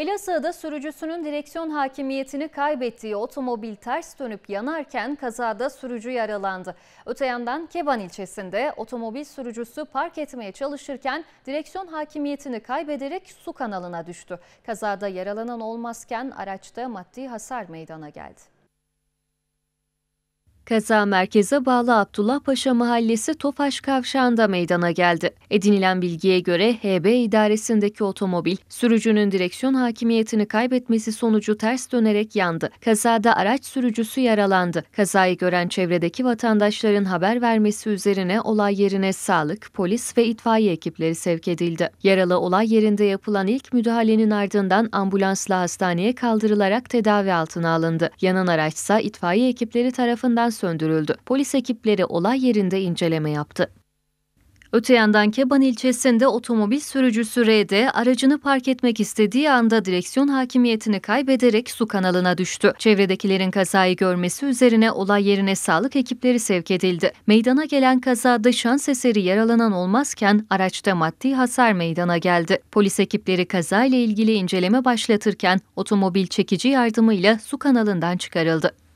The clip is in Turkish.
Elazığ'da sürücüsünün direksiyon hakimiyetini kaybettiği otomobil ters dönüp yanarken kazada sürücü yaralandı. Öte yandan Keban ilçesinde otomobil sürücüsü park etmeye çalışırken direksiyon hakimiyetini kaybederek su kanalına düştü. Kazada yaralanan olmazken araçta maddi hasar meydana geldi. Kaza merkeze bağlı Abdullah Paşa Mahallesi Tofaş Kavşağı'nda meydana geldi. Edinilen bilgiye göre HB idaresindeki otomobil sürücünün direksiyon hakimiyetini kaybetmesi sonucu ters dönerek yandı. Kazada araç sürücüsü yaralandı. Kazayı gören çevredeki vatandaşların haber vermesi üzerine olay yerine sağlık, polis ve itfaiye ekipleri sevk edildi. Yaralı olay yerinde yapılan ilk müdahalenin ardından ambulansla hastaneye kaldırılarak tedavi altına alındı. Yanan araçsa itfaiye ekipleri tarafından söndürüldü. Polis ekipleri olay yerinde inceleme yaptı. Öte yandan Keban ilçesinde otomobil sürücüsü R'de aracını park etmek istediği anda direksiyon hakimiyetini kaybederek su kanalına düştü. Çevredekilerin kazayı görmesi üzerine olay yerine sağlık ekipleri sevk edildi. Meydana gelen kazada şans eseri yaralanan olmazken araçta maddi hasar meydana geldi. Polis ekipleri kazayla ilgili inceleme başlatırken otomobil çekici yardımıyla su kanalından çıkarıldı.